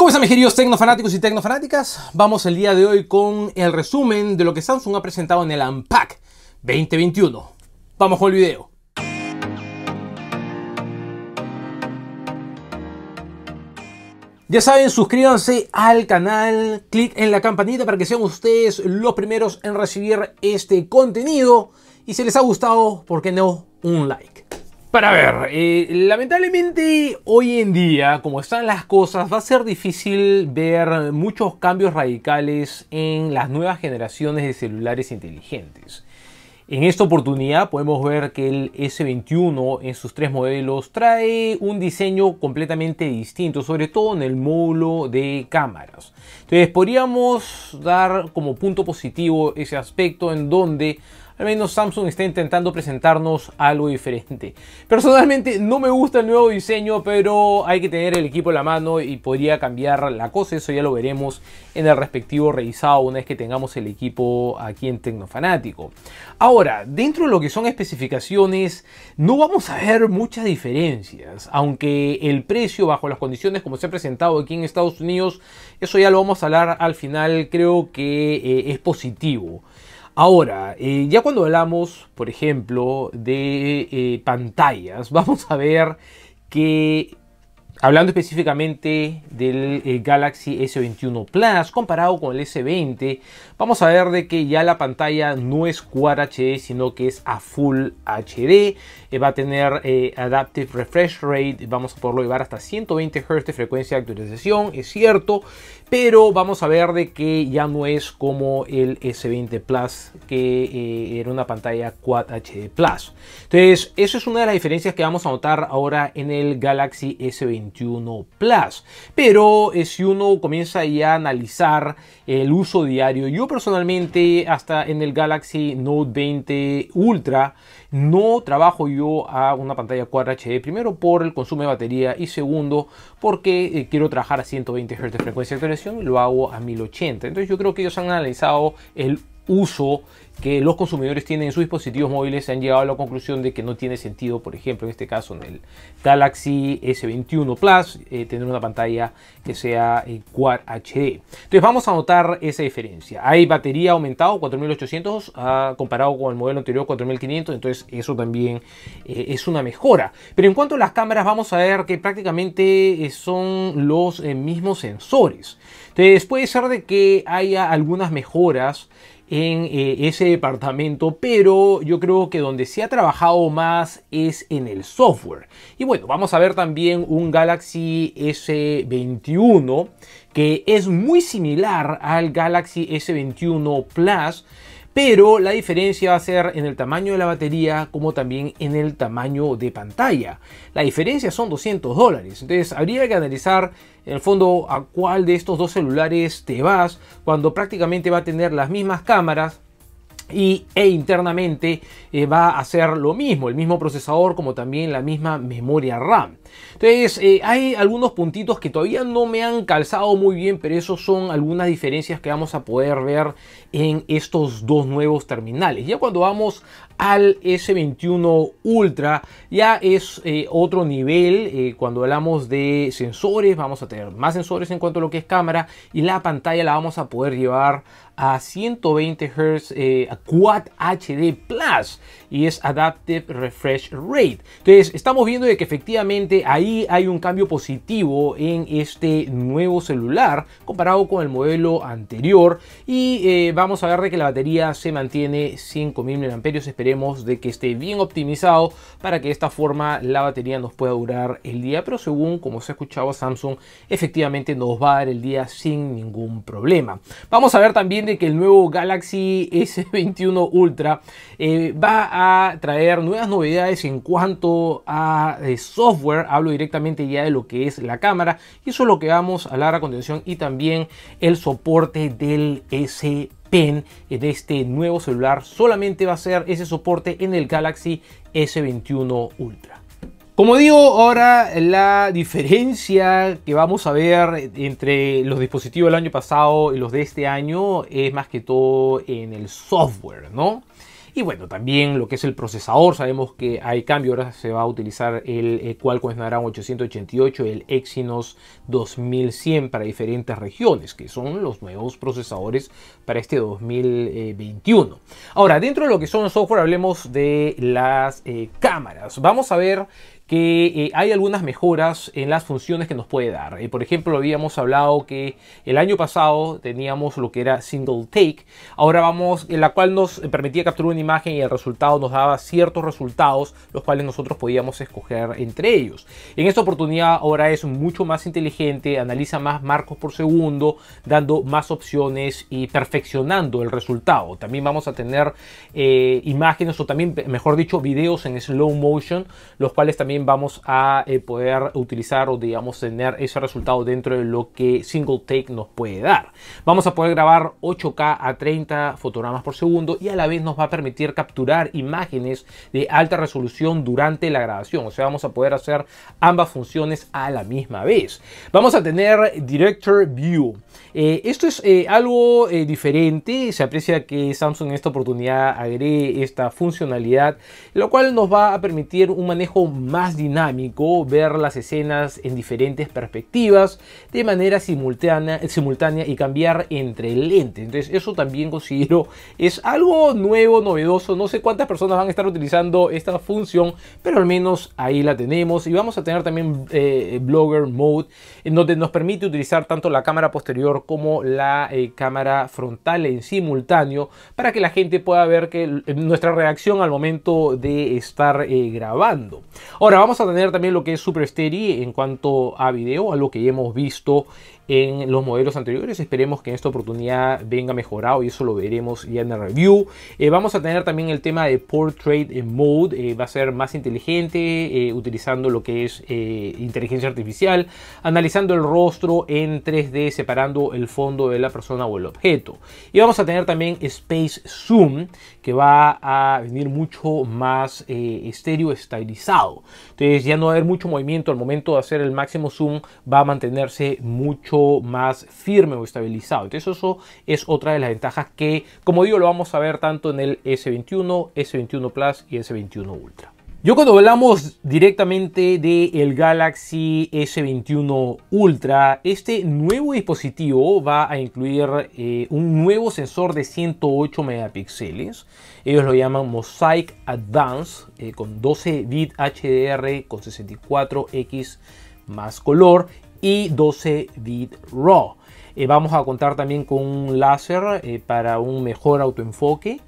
¿Cómo están mis queridos tecnofanáticos y tecnofanáticas? Vamos el día de hoy con el resumen de lo que Samsung ha presentado en el Unpack 2021. Vamos con el video. Ya saben, suscríbanse al canal, clic en la campanita para que sean ustedes los primeros en recibir este contenido. Y si les ha gustado, ¿por qué no? Un like. Para ver, eh, lamentablemente hoy en día, como están las cosas, va a ser difícil ver muchos cambios radicales en las nuevas generaciones de celulares inteligentes. En esta oportunidad podemos ver que el S21 en sus tres modelos trae un diseño completamente distinto, sobre todo en el módulo de cámaras. Entonces podríamos dar como punto positivo ese aspecto en donde al menos Samsung está intentando presentarnos algo diferente. Personalmente no me gusta el nuevo diseño, pero hay que tener el equipo en la mano y podría cambiar la cosa. Eso ya lo veremos en el respectivo revisado una vez que tengamos el equipo aquí en Tecnofanático. Ahora, dentro de lo que son especificaciones, no vamos a ver muchas diferencias, aunque el precio bajo las condiciones como se ha presentado aquí en Estados Unidos, eso ya lo vamos a hablar al final, creo que eh, es positivo. Ahora, eh, ya cuando hablamos, por ejemplo, de eh, pantallas, vamos a ver que Hablando específicamente del eh, Galaxy S21 Plus comparado con el S20, vamos a ver de que ya la pantalla no es Quad HD, sino que es a Full HD. Eh, va a tener eh, Adaptive Refresh Rate, vamos a poderlo llevar hasta 120 Hz de frecuencia de actualización, es cierto, pero vamos a ver de que ya no es como el S20 Plus, que era una pantalla Quad HD Plus. Entonces, eso es una de las diferencias que vamos a notar ahora en el Galaxy S21. Plus. Pero eh, si uno comienza ya a analizar el uso diario, yo personalmente hasta en el Galaxy Note 20 Ultra no trabajo yo a una pantalla 4 HD, primero por el consumo de batería y segundo porque eh, quiero trabajar a 120 Hz de frecuencia de y lo hago a 1080. Entonces yo creo que ellos han analizado el uso que los consumidores tienen en sus dispositivos móviles se han llegado a la conclusión de que no tiene sentido, por ejemplo, en este caso en el Galaxy S21 Plus, eh, tener una pantalla que sea en eh, Quad HD. Entonces vamos a notar esa diferencia. Hay batería aumentado 4800 ah, comparado con el modelo anterior 4500, entonces eso también eh, es una mejora. Pero en cuanto a las cámaras, vamos a ver que prácticamente son los mismos sensores. Entonces puede ser de que haya algunas mejoras en eh, ese departamento, pero yo creo que donde se ha trabajado más es en el software. Y bueno, vamos a ver también un Galaxy S21 que es muy similar al Galaxy S21 Plus pero la diferencia va a ser en el tamaño de la batería como también en el tamaño de pantalla. La diferencia son 200 dólares, entonces habría que analizar en el fondo a cuál de estos dos celulares te vas cuando prácticamente va a tener las mismas cámaras, y, e internamente eh, va a ser lo mismo, el mismo procesador como también la misma memoria RAM. Entonces eh, hay algunos puntitos que todavía no me han calzado muy bien, pero esos son algunas diferencias que vamos a poder ver en estos dos nuevos terminales. Ya cuando vamos al S21 Ultra ya es eh, otro nivel cuando hablamos de sensores, vamos a tener más sensores en cuanto a lo que es cámara y la pantalla la vamos a poder llevar a 120 Hz eh, Quad HD Plus y es Adaptive Refresh Rate. Entonces estamos viendo de que efectivamente ahí hay un cambio positivo en este nuevo celular comparado con el modelo anterior y eh, vamos a ver de que la batería se mantiene 5000 mAh. Esperemos de que esté bien optimizado para que de esta forma la batería nos pueda durar el día, pero según como se ha escuchado Samsung, efectivamente nos va a dar el día sin ningún problema. Vamos a ver también que el nuevo Galaxy S21 Ultra eh, va a traer nuevas novedades en cuanto a eh, software. Hablo directamente ya de lo que es la cámara y eso es lo que vamos a hablar a continuación y también el soporte del S Pen eh, de este nuevo celular solamente va a ser ese soporte en el Galaxy S21 Ultra. Como digo, ahora la diferencia que vamos a ver entre los dispositivos del año pasado y los de este año es más que todo en el software, ¿no? Y bueno, también lo que es el procesador, sabemos que hay cambio, ahora se va a utilizar el eh, Qualcomm Snapdragon 888, el Exynos 2100 para diferentes regiones, que son los nuevos procesadores para este 2021. Ahora, dentro de lo que son software, hablemos de las eh, cámaras. Vamos a ver que eh, hay algunas mejoras en las funciones que nos puede dar. Eh, por ejemplo, habíamos hablado que el año pasado teníamos lo que era single take, ahora vamos, en la cual nos permitía capturar una imagen y el resultado nos daba ciertos resultados, los cuales nosotros podíamos escoger entre ellos. En esta oportunidad ahora es mucho más inteligente, analiza más marcos por segundo, dando más opciones y perfeccionando el resultado. También vamos a tener eh, imágenes o también, mejor dicho, videos en slow motion, los cuales también vamos a eh, poder utilizar o digamos tener ese resultado dentro de lo que single take nos puede dar. Vamos a poder grabar 8K a 30 fotogramas por segundo y a la vez nos va a permitir capturar imágenes de alta resolución durante la grabación. O sea, vamos a poder hacer ambas funciones a la misma vez. Vamos a tener Director View. Eh, esto es eh, algo diferente. Se aprecia que Samsung en esta oportunidad agregue esta funcionalidad, lo cual nos va a permitir un manejo más dinámico ver las escenas en diferentes perspectivas de manera simultánea, simultánea y cambiar entre lentes. Entonces eso también considero es algo nuevo, novedoso. No sé cuántas personas van a estar utilizando esta función, pero al menos ahí la tenemos. Y vamos a tener también eh, Blogger Mode, en donde nos permite utilizar tanto la cámara posterior como la eh, cámara frontal en simultáneo para que la gente pueda ver que eh, nuestra reacción al momento de estar grabando. Ahora, Ahora vamos a tener también lo que es Super Steady en cuanto a video, a lo que hemos visto en los modelos anteriores. Esperemos que en esta oportunidad venga mejorado y eso lo veremos ya en la review. Eh, vamos a tener también el tema de Portrait Mode, eh, va a ser más inteligente eh, utilizando lo que es inteligencia artificial, analizando el rostro en 3D, separando el fondo de la persona o el objeto. Y vamos a tener también Space Zoom, que va a venir mucho más estéreo estilizado. Entonces ya no va a haber mucho movimiento al momento de hacer el máximo zoom, va a mantenerse mucho más firme o estabilizado. Entonces eso es otra de las ventajas que, como digo, lo vamos a ver tanto en el S21, S21 Plus y S21 Ultra. Yo cuando hablamos directamente del Galaxy S21 Ultra, este nuevo dispositivo va a incluir eh, un nuevo sensor de 108 megapíxeles. Ellos lo llaman Mosaic Advance eh, con 12 bit HDR con 64x más color y 12 bit RAW. Eh, vamos a contar también con un láser eh, para un mejor autoenfoque.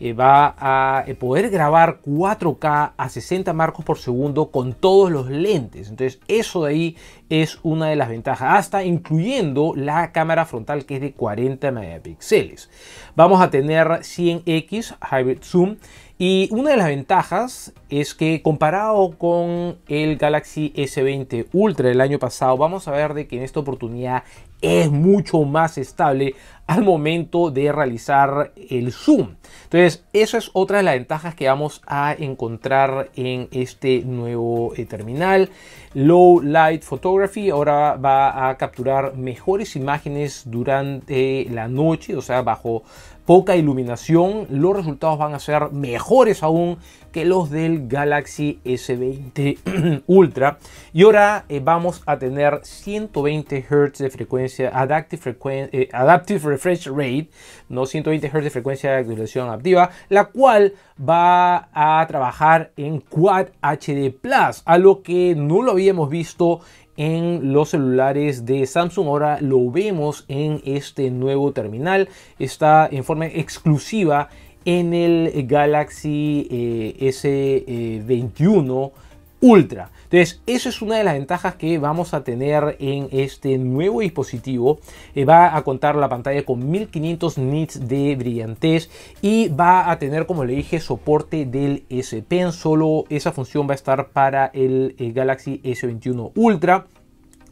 Eh, va a poder grabar 4K a 60 marcos por segundo con todos los lentes. Entonces eso de ahí es una de las ventajas, hasta incluyendo la cámara frontal que es de 40 megapíxeles. Vamos a tener 100x Hybrid Zoom y una de las ventajas es que comparado con el Galaxy S20 Ultra del año pasado, vamos a ver de que en esta oportunidad es mucho más estable al momento de realizar el zoom. Entonces, esa es otra de las ventajas que vamos a encontrar en este nuevo eh, terminal. Low Light Photography ahora va a capturar mejores imágenes durante la noche, o sea, bajo poca iluminación, los resultados van a ser mejores aún que los del Galaxy S20 Ultra. Y ahora eh, vamos a tener 120 Hz de frecuencia, eh, adaptive, refresh rate, no 120 Hz de frecuencia de actualización activa, la cual va a trabajar en Quad HD Plus, lo que no lo habíamos visto en los celulares de Samsung. Ahora lo vemos en este nuevo terminal. Está en forma exclusiva en el Galaxy eh, S21 eh, Ultra. Entonces, esa es una de las ventajas que vamos a tener en este nuevo dispositivo. Eh, va a contar la pantalla con 1500 nits de brillantez y va a tener, como le dije, soporte del S Pen. Solo esa función va a estar para el, el eh, Galaxy S21 Ultra.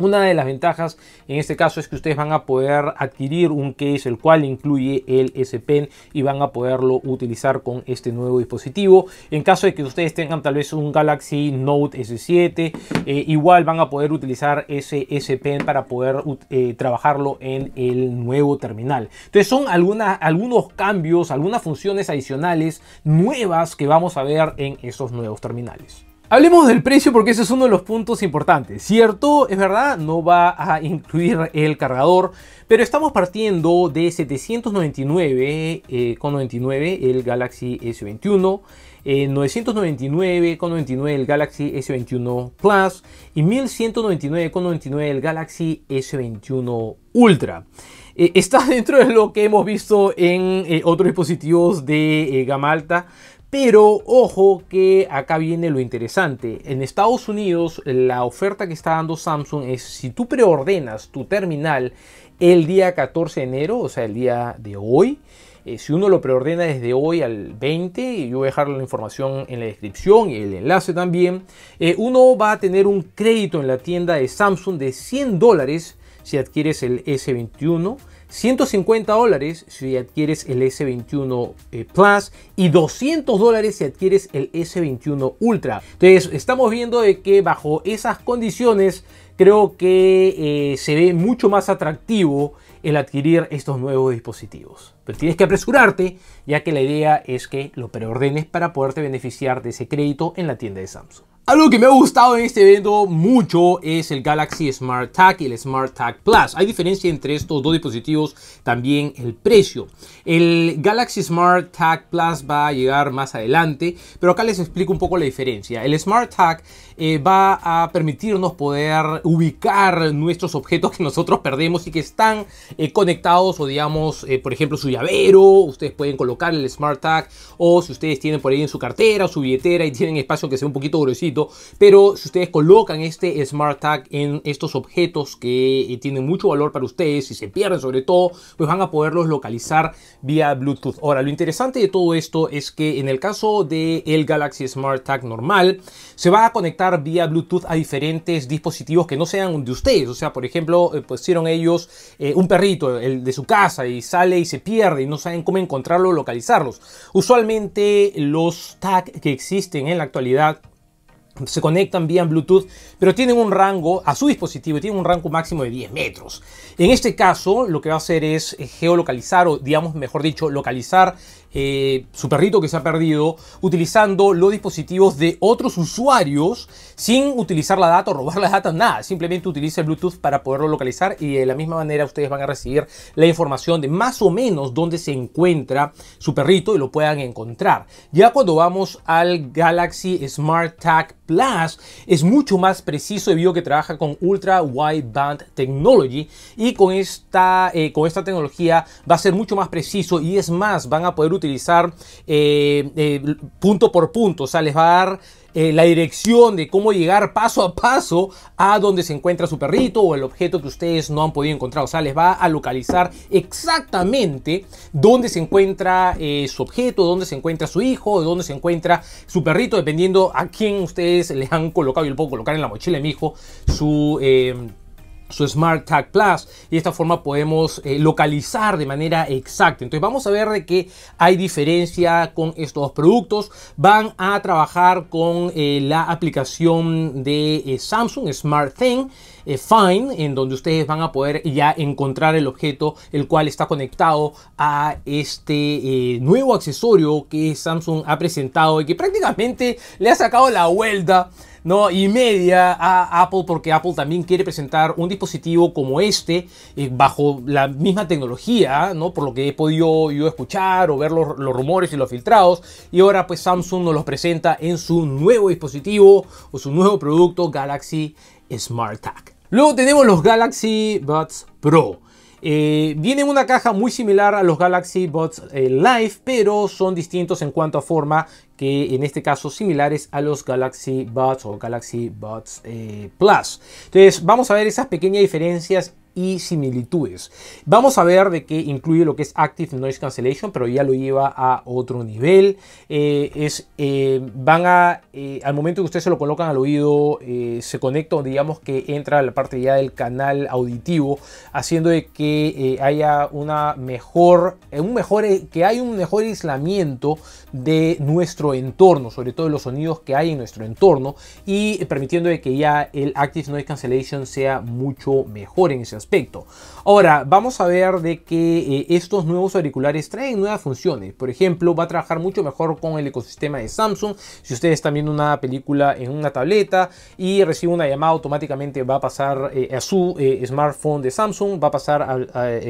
Una de las ventajas en este caso es que ustedes van a poder adquirir un case el cual incluye el S Pen y van a poderlo utilizar con este nuevo dispositivo. En caso de que ustedes tengan tal vez un Galaxy Note S7, eh, igual van a poder utilizar ese S Pen para poder eh, trabajarlo en el nuevo terminal. Entonces son algunos cambios, algunas funciones adicionales nuevas que vamos a ver en esos nuevos terminales. Hablemos del precio porque ese es uno de los puntos importantes. Cierto, es verdad, no va a incluir el cargador, pero estamos partiendo de 799,99 .99 eh, el Galaxy S21. Eh, 999,99 el Galaxy S21 Plus y 1199,99 el Galaxy S21 Ultra. Eh, está dentro de lo que hemos visto en eh, otros dispositivos de gama alta. Pero ojo que acá viene lo interesante. En Estados Unidos la oferta que está dando Samsung es si tú preordenas tu terminal el día 14 de enero, o sea, el día de hoy, eh, si uno lo preordena desde hoy al 20, yo voy a dejar la información en la descripción y el enlace también, eh, uno va a tener un crédito en la tienda de Samsung de 100 dólares si adquieres el S21 150 dólares si adquieres el S21 eh, Plus y 200 dólares si adquieres el S21 Ultra. Entonces estamos viendo de que bajo esas condiciones creo que eh, se ve mucho más atractivo el adquirir estos nuevos dispositivos. Pero tienes que apresurarte ya que la idea es que lo preordenes para poderte beneficiar de ese crédito en la tienda de Samsung. Algo que me ha gustado en este evento mucho es el Galaxy Smart Tag y el Smart Tag Plus. Hay diferencia entre estos dos dispositivos, también el precio. El Galaxy Smart Tag Plus va a llegar más adelante, pero acá les explico un poco la diferencia. El Smart Tag eh, va a permitirnos poder ubicar nuestros objetos que nosotros perdemos y que están eh, conectados o digamos, eh, por ejemplo, su llavero. Ustedes pueden colocar el Smart Tag o si ustedes tienen por ahí en su cartera o su billetera y tienen espacio que sea un poquito gruesito pero si ustedes colocan este Smart Tag en estos objetos que eh, tienen mucho valor para ustedes, Y se pierden sobre todo, pues van a poderlos localizar vía Bluetooth. Ahora, lo interesante de todo esto es que en el caso del el Galaxy Smart Tag normal, se va a conectar vía Bluetooth a diferentes dispositivos que no sean de ustedes. O sea, por ejemplo, eh, pusieron ellos eh, un perrito el de su casa y sale y se pierde y no saben cómo encontrarlo o localizarlos. Usualmente los tags que existen en la actualidad se conectan vía Bluetooth, pero tienen un rango a su dispositivo, tienen un rango máximo de 10 metros. En este caso, lo que va a hacer es eh, geolocalizar, o digamos, mejor dicho, localizar eh, su perrito que se ha perdido utilizando los dispositivos de otros usuarios sin utilizar la data o robar la data, nada. Simplemente utiliza Bluetooth para poderlo localizar y de la misma manera ustedes van a recibir la información de más o menos dónde se encuentra su perrito y lo puedan encontrar. Ya cuando vamos al Galaxy Smart Tag es mucho más preciso debido a que trabaja con Ultra Wide Band Technology y con esta, eh, con esta tecnología va a ser mucho más preciso y es más, van a poder utilizar eh, eh, punto por punto, o sea, les va a dar eh, la dirección de cómo llegar paso a paso a donde se encuentra su perrito o el objeto que ustedes no han podido encontrar. O sea, les va a localizar exactamente dónde se encuentra eh, su objeto, dónde se encuentra su hijo, dónde se encuentra su perrito, dependiendo a quién ustedes les han colocado. Yo le puedo colocar en la mochila de mi hijo su... Eh, su Smart Tag Plus y de esta forma podemos eh, localizar de manera exacta. Entonces vamos a ver de qué hay diferencia con estos productos. Van a trabajar con eh, la aplicación de eh, Samsung Smart Thing Find en donde ustedes van a poder ya encontrar el objeto el cual está conectado a este nuevo accesorio que Samsung ha presentado y que prácticamente le ha sacado la vuelta ¿no? y media a Apple porque Apple también quiere presentar un dispositivo como este eh, bajo la misma tecnología, ¿no? por lo que he podido yo escuchar o ver los, los, rumores y los filtrados. Y ahora pues Samsung nos los presenta en su nuevo dispositivo o su nuevo producto Galaxy Smart Tag. Luego tenemos los Galaxy Buds Pro. Eh, viene una caja muy similar a los Galaxy Bots eh, Live, pero son distintos en cuanto a forma, que en este caso similares a los Galaxy Bots o Galaxy Bots eh, Plus. Entonces vamos a ver esas pequeñas diferencias y similitudes. Vamos a ver de qué incluye lo que es Active Noise Cancellation, pero ya lo lleva a otro nivel. Eh, es, eh, van a, eh, al momento que ustedes se lo colocan al oído, se conecta, digamos que entra a la parte ya del canal auditivo, haciendo de que haya una mejor, un mejor, que hay un mejor aislamiento de nuestro entorno, sobre todo los sonidos que hay en nuestro entorno y permitiendo de que ya el Active Noise Cancellation sea mucho mejor en ese aspecto. Ahora, vamos a ver de que eh, estos nuevos auriculares traen nuevas funciones. Por ejemplo, va a trabajar mucho mejor con el ecosistema de Samsung. Si ustedes están viendo una película en una tableta y recibe una llamada, automáticamente va a pasar eh, a su eh, smartphone de Samsung, va a pasar a,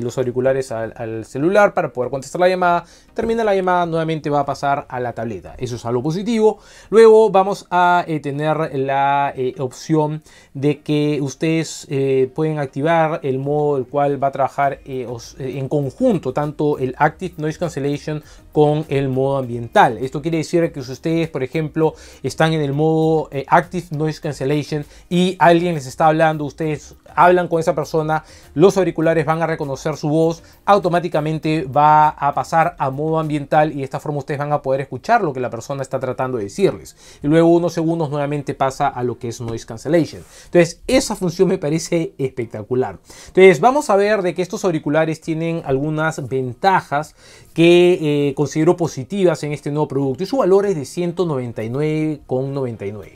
los auriculares al, celular para poder contestar la llamada. Termina la llamada, nuevamente va a pasar a la tableta. Eso es algo positivo. Luego vamos a tener la opción de que ustedes pueden activar el modo cual va a trabajar eh, eh, en conjunto tanto el Active Noise Cancellation con el modo ambiental. Esto quiere decir que si ustedes, por ejemplo, están en el modo eh, Active Noise Cancellation y alguien les está hablando, ustedes hablan con esa persona, los auriculares van a reconocer su voz, automáticamente va a pasar a modo ambiental y de esta forma ustedes van a poder escuchar lo que la persona está tratando de decirles. Y luego unos segundos nuevamente pasa a lo que es Noise Cancellation. Entonces, esa función me parece espectacular. Entonces, vamos saber de que estos auriculares tienen algunas ventajas que eh, considero positivas en este nuevo producto y su valor es de 199,99.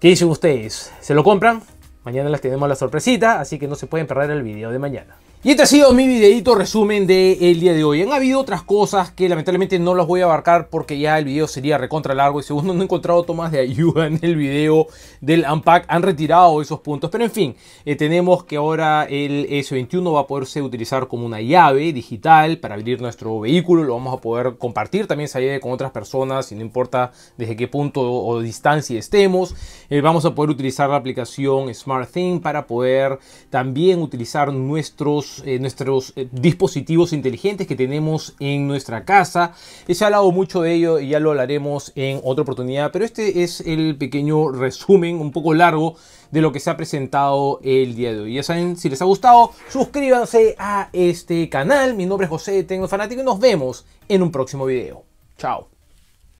¿Qué dicen ustedes? ¿Se lo compran? Mañana les tenemos la sorpresita, así que no se pueden perder el video de mañana. Y este ha sido mi videito resumen del día de hoy. Han habido otras cosas que lamentablemente no las voy a abarcar porque ya el video sería recontra largo. Y según no he encontrado tomas de ayuda en el video del Unpack. Han retirado esos puntos. Pero en fin, eh, tenemos que ahora el S21 va a poderse utilizar como una llave digital para abrir nuestro vehículo. Lo vamos a poder compartir también esa llave con otras personas y no importa desde qué punto o distancia estemos. Eh, vamos a poder utilizar la aplicación Smart Thing para poder también utilizar nuestros eh, nuestros, eh, dispositivos inteligentes que tenemos en nuestra casa. Eh, se ha hablado mucho de ello y ya lo hablaremos en otra oportunidad, pero este es el pequeño resumen, un poco largo, de lo que se ha presentado el día de hoy. Ya saben, si les ha gustado, suscríbanse a este canal. Mi nombre es José de Tecnofanático y nos vemos en un próximo video. Chao.